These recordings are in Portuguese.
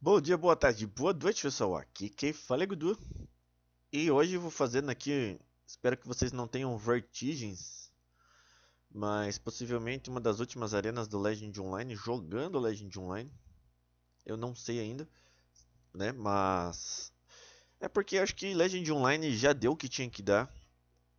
Bom dia, boa tarde, boa noite pessoal, aqui quem fala é Gudu E hoje vou fazendo aqui, espero que vocês não tenham vertigens Mas possivelmente uma das últimas arenas do Legend Online, jogando Legend Online Eu não sei ainda, né, mas... É porque acho que Legend Online já deu o que tinha que dar,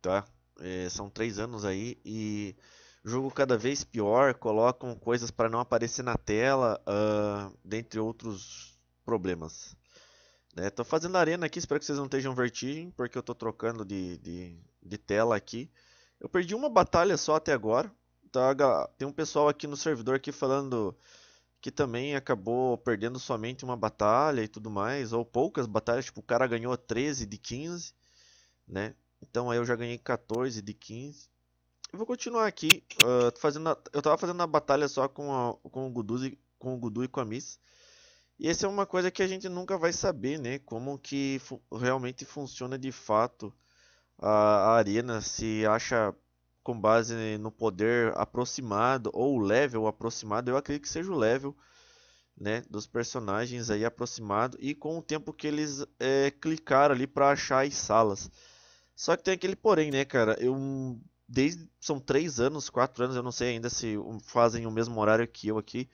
tá? É, são três anos aí e jogo cada vez pior, colocam coisas para não aparecer na tela, uh, dentre outros problemas. Estou né? fazendo arena aqui, espero que vocês não estejam vertigem, porque eu estou trocando de, de, de, tela aqui. Eu perdi uma batalha só até agora. Tá, tem um pessoal aqui no servidor aqui falando que também acabou perdendo somente uma batalha e tudo mais, ou poucas batalhas, tipo, o cara ganhou 13 de 15, né? Então aí eu já ganhei 14 de 15. Eu vou continuar aqui. Uh, fazendo a, eu tava fazendo a batalha só com, a, com, o Gudu e, com o Gudu e com a Miss. E essa é uma coisa que a gente nunca vai saber, né? Como que fu realmente funciona de fato a, a, arena. Se acha com base no poder aproximado ou level aproximado. Eu acredito que seja o level né, dos personagens aí aproximado. E com o tempo que eles é, clicaram ali para achar as salas. Só que tem aquele porém, né, cara? Eu desde são três anos, quatro anos, eu não sei ainda se fazem o mesmo horário que eu aqui.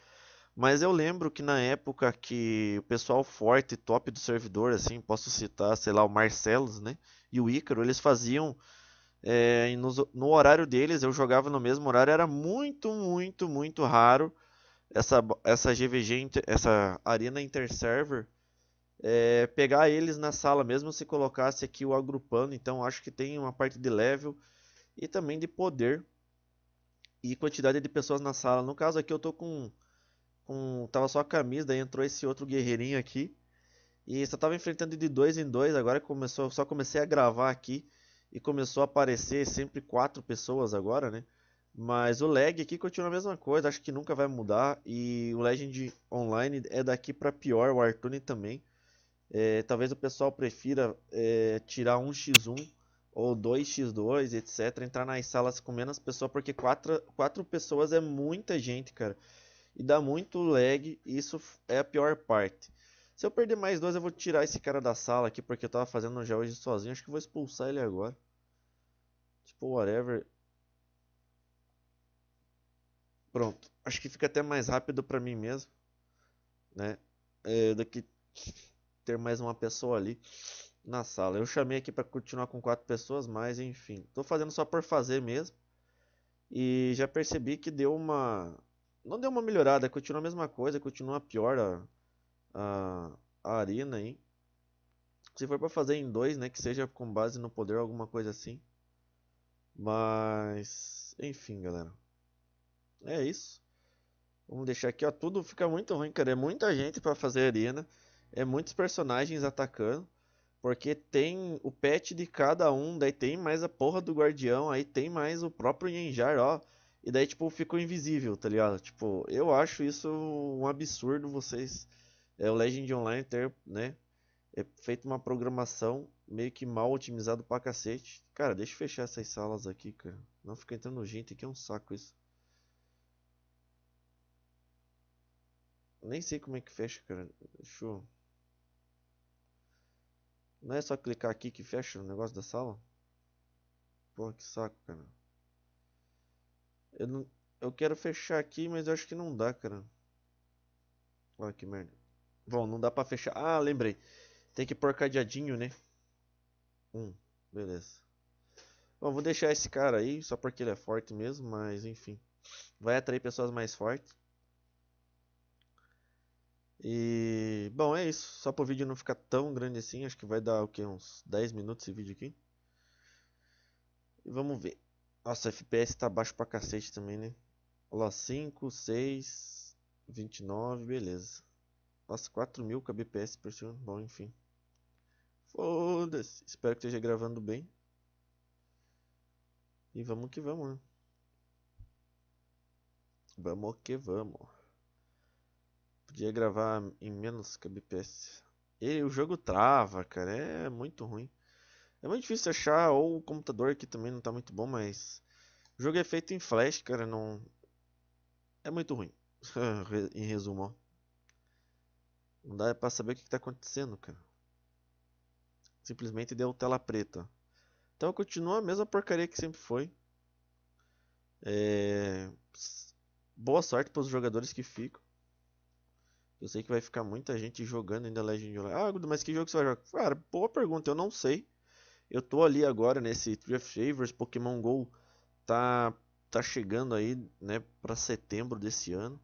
Mas eu lembro que na época que o pessoal forte e top do servidor, assim, posso citar, sei lá, o Marcelos, né? E o Ícaro, eles faziam é, eh, no, no, horário deles, eu jogava no mesmo horário, era muito, muito, muito raro essa, essa GVG, essa Arena Interserver, é, eh, pegar eles na sala, mesmo se colocasse aqui o agrupando, então acho que tem uma parte de level e também de poder e quantidade de pessoas na sala. No caso aqui eu tô com, com tava só a camisa, daí entrou esse outro guerreirinho aqui. E só tava enfrentando de dois em dois, agora começou, só comecei a gravar aqui e começou a aparecer sempre quatro pessoas agora, né? Mas o lag aqui continua a mesma coisa, acho que nunca vai mudar. E o Legend Online é daqui para pior, o Artune também. É, talvez o pessoal prefira é, tirar um x 1 ou 2x2, etc, entrar nas salas com menos pessoas, porque quatro, pessoas é muita gente, cara. E dá muito lag, e isso é a pior parte. Se eu perder mais dois, eu vou tirar esse cara da sala aqui, porque eu tava fazendo já hoje sozinho. Acho que vou expulsar ele agora. Tipo, whatever. Pronto. Acho que fica até mais rápido pra mim mesmo. Né? É, daqui ter mais uma pessoa ali na sala. Eu chamei aqui para continuar com quatro pessoas, mas enfim, estou fazendo só por fazer mesmo. E já percebi que deu uma. Não deu uma melhorada, continua a mesma coisa, continua pior a, a, a arena aí. Se for para fazer em dois, né, que seja com base no poder, alguma coisa assim. Mas, enfim, galera. É isso. Vamos deixar aqui, ó, tudo fica muito ruim, cara. É muita gente para fazer arena, é muitos personagens atacando. Porque tem o pet de cada um, daí tem mais a porra do guardião, aí tem mais o próprio Ninjar, ó. E daí, tipo, ficou invisível, tá ligado? Tipo, eu acho isso um absurdo vocês. É, o Legend Online ter, né? É feito uma programação meio que mal otimizado pra cacete. Cara, deixa eu fechar essas salas aqui, cara. Não fica entrando gente aqui, é um saco isso. Nem sei como é que fecha, cara. Deixa eu... Não é só clicar aqui que fecha o negócio da sala? Porra, que saco, cara. Eu, não, eu quero fechar aqui, mas eu acho que não dá, cara. Olha que merda. Bom, não dá pra fechar. Ah, lembrei. Tem que pôr cadeadinho, né? Um, beleza. Bom, vou deixar esse cara aí, só porque ele é forte mesmo, mas enfim. Vai atrair pessoas mais fortes. E bom, é isso. Só para o vídeo não ficar tão grande assim, acho que vai dar o que uns 10 minutos esse vídeo aqui. E vamos ver. Nossa, FPS está baixo para cacete também, né? Olha lá, 5, 6, 29, beleza. Nossa, 4000 kbps por segundo. Bom, enfim. Foda-se. Espero que esteja gravando bem. E vamos que vamos, né? Vamos que vamos. Podia gravar em menos kbps. E o jogo trava, cara, é muito ruim. É muito difícil achar, ou o computador aqui também não tá muito bom, mas... O jogo é feito em flash, cara, não... É muito ruim, em resumo, ó. Não dá pra saber o que tá acontecendo, cara. Simplesmente deu tela preta. Então continua a mesma porcaria que sempre foi. É... Boa sorte para os jogadores que ficam. Eu sei que vai ficar muita gente jogando ainda Legend of Legacy. Ah, mas que jogo você vai jogar? Cara, boa pergunta, eu não sei. Eu tô ali agora nesse Tree of Favors, Pokémon GO tá, tá chegando aí, né, pra setembro desse ano.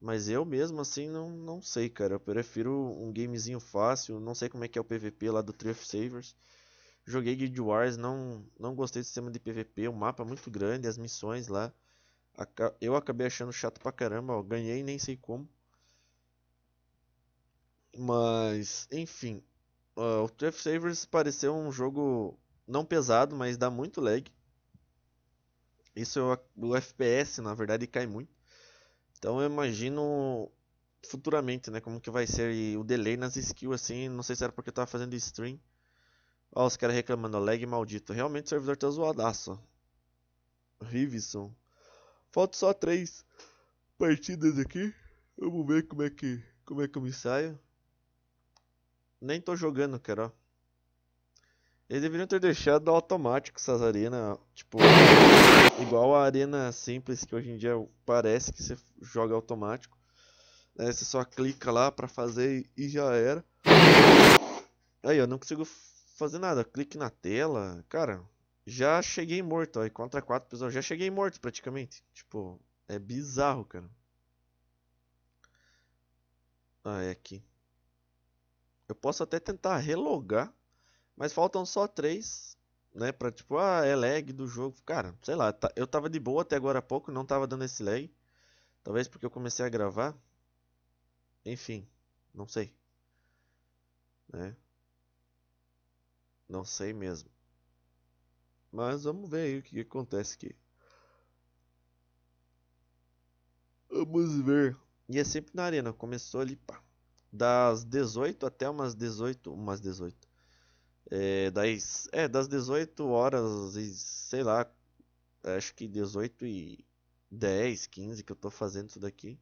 Mas eu mesmo assim não, não sei, cara. Eu prefiro um gamezinho fácil, não sei como é que é o PVP lá do Tree of Savers. Joguei Guild Wars, não, não gostei do sistema de PVP, o mapa mapa é muito grande, as missões lá. Eu acabei achando chato pra caramba, ó, ganhei nem sei como. Mas, enfim. Uh, o Draft Savers pareceu um jogo não pesado, mas dá muito lag. Isso é o, o FPS, na verdade, cai muito. Então eu imagino futuramente, né, como que vai ser e o delay nas skills assim, não sei se era porque eu tava fazendo stream. Ó, os caras reclamando, lag maldito. Realmente o servidor tá zoadaço. Rivison. Falta só três partidas aqui. Vamos ver como é que, como é que eu me saio. Nem tô jogando, cara. Eles deveriam ter deixado automático essas arenas, tipo, igual a arena simples que hoje em dia parece que você joga automático. Né, você só clica lá pra fazer e já era. Aí eu não consigo fazer nada, clique na tela, cara, já cheguei morto, aí contra quatro pessoas, já cheguei morto praticamente. Tipo, é bizarro, cara. Ah, é aqui. Eu posso até tentar relogar, mas faltam só três, né? Pra tipo, ah, é lag do jogo. Cara, sei lá, tá, eu tava de boa até agora há pouco, não tava dando esse lag. Talvez porque eu comecei a gravar. Enfim, não sei. Né? Não sei mesmo. Mas vamos ver aí o que acontece aqui. Vamos ver. E é sempre na arena. Começou ali, pá das 18 até umas 18, umas 18. É, é, das, é, das 18 horas e sei lá, acho que 18 e 10, 15 que eu tô fazendo isso daqui.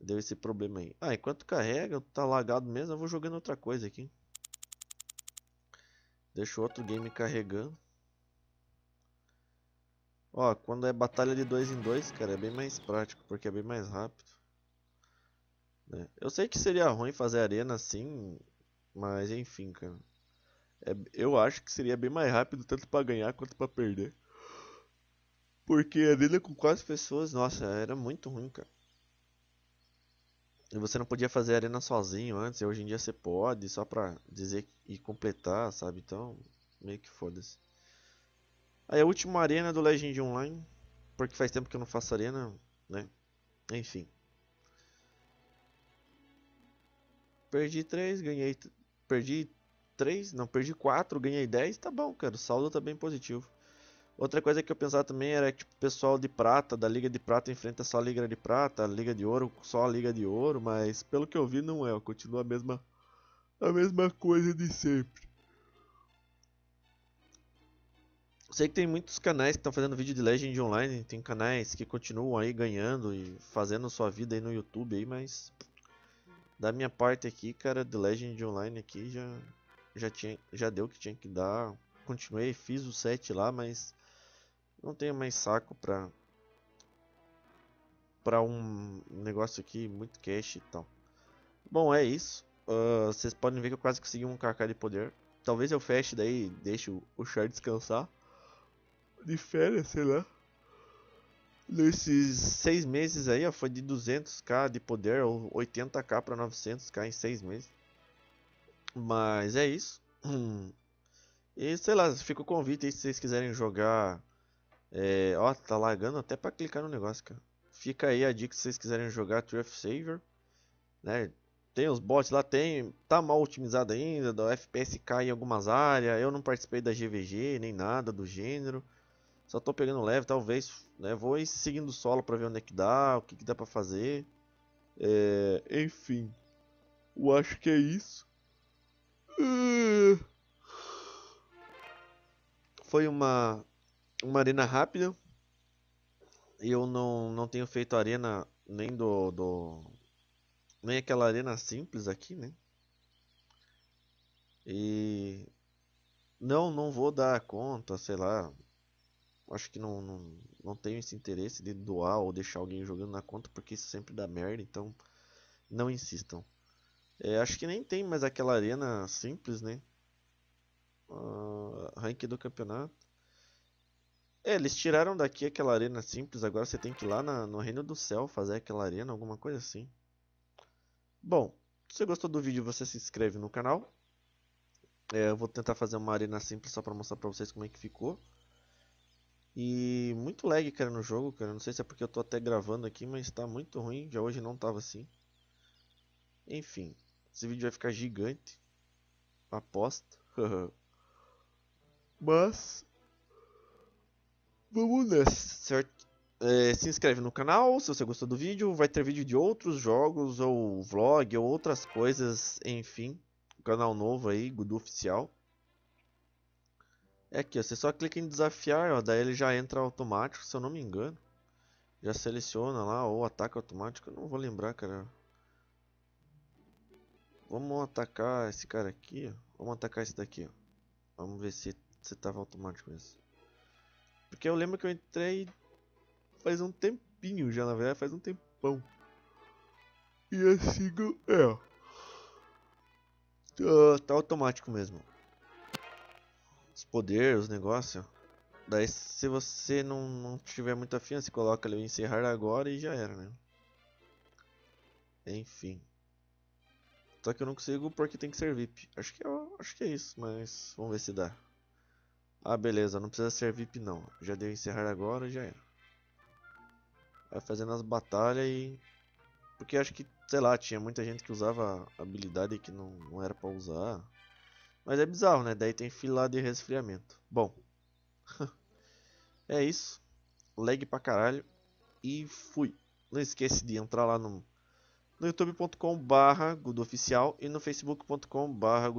Deu esse problema aí. Ah, enquanto carrega, tá lagado mesmo, eu vou jogando outra coisa aqui. Deixa o outro game carregando. Ó, quando é batalha de 2 em 2, cara, é bem mais prático, porque é bem mais rápido. Né? Eu sei que seria ruim fazer arena assim, mas enfim, cara. É, eu acho que seria bem mais rápido tanto para ganhar quanto para perder. Porque arena com quatro pessoas, nossa, era muito ruim, cara. E você não podia fazer arena sozinho antes, hoje em dia você pode, só pra dizer e completar, sabe? Então, meio que foda-se. Aí a última arena do Legend Online, porque faz tempo que eu não faço arena, né? Enfim. Perdi 3, ganhei. Perdi 3, não, perdi 4, ganhei 10, tá bom, cara. O saldo tá bem positivo. Outra coisa que eu pensava também era que tipo, o pessoal de prata, da Liga de Prata, enfrenta só a Liga de Prata, a Liga de Ouro, só a Liga de Ouro, mas pelo que eu vi, não é. Continua a mesma, a mesma coisa de sempre. Sei que tem muitos canais que estão fazendo vídeo de Legend Online, tem canais que continuam aí ganhando e fazendo sua vida aí no YouTube aí, mas da minha parte aqui, cara, The Legend Online aqui já, já, tinha, já deu o que tinha que dar. Continuei, fiz o set lá, mas não tenho mais saco pra, para um negócio aqui, muito cash e tal. Bom, é isso. Uh, vocês podem ver que eu quase consegui um KK de poder. Talvez eu feche daí, deixe o, o Char descansar. De férias, sei lá. Nesses seis meses aí, ó, foi de 200k de poder, ou 80k para 900k em seis meses. Mas é isso. E sei lá, fica o convite aí se vocês quiserem jogar. É... Ó, tá lagando até para clicar no negócio, cara. Fica aí a dica se vocês quiserem jogar Truth Saver. Né? Tem os bots lá, tem. Tá mal otimizado ainda, o FPS cai em algumas áreas. Eu não participei da GVG nem nada do gênero. Só tô pegando leve, talvez, né? Vou seguindo o solo para ver onde é que dá, o que, que dá para fazer. É, enfim, eu acho que é isso. É. Foi uma, uma arena rápida. Eu não, não tenho feito arena nem do, do. Nem aquela arena simples aqui, né? E. Não, não vou dar conta, sei lá acho que não, não, não tenho esse interesse de doar ou deixar alguém jogando na conta, porque isso sempre dá merda, então não insistam. É, acho que nem tem mais aquela arena simples, né? Uh, do campeonato. É, eles tiraram daqui aquela arena simples, agora você tem que ir lá na, no Reino do Céu fazer aquela arena, alguma coisa assim. Bom, se você gostou do vídeo, você se inscreve no canal. É, eu vou tentar fazer uma arena simples só para mostrar para vocês como é que ficou. E muito lag, cara, no jogo, cara. Não sei se é porque eu tô até gravando aqui, mas tá muito ruim. Já hoje não tava assim. Enfim, esse vídeo vai ficar gigante. Aposto. mas... Vamos nessa, certo? É, se inscreve no canal se você gostou do vídeo. Vai ter vídeo de outros jogos, ou vlog, ou outras coisas, enfim. Canal novo aí, Gudu Oficial. É aqui, ó, você só clica em desafiar, ó, daí ele já entra automático, se eu não me engano. Já seleciona lá, ou ataque automático, eu não vou lembrar, cara. Vamos atacar esse cara aqui, ó. Vamos atacar esse daqui, ó. Vamos ver se, você tava automático mesmo. Porque eu lembro que eu entrei faz um tempinho já, na verdade, faz um tempão. E assim, é. Tá, tá automático mesmo os poderes, os negócios. Daí se você não, não tiver muita afim, você coloca ali o encerrar agora e já era, né? Enfim. Só que eu não consigo porque tem que ser VIP. Acho que, é, acho que é isso, mas vamos ver se dá. Ah, beleza, não precisa ser VIP não. Já deu encerrar agora, e já era. Vai fazendo as batalhas e... Porque acho que, sei lá, tinha muita gente que usava habilidade que não, não era pra usar. Mas é bizarro, né? Daí tem fila de resfriamento. Bom. é isso. Lag pra caralho. E fui. Não esquece de entrar lá no, no youtube.com barra e no facebook.com barra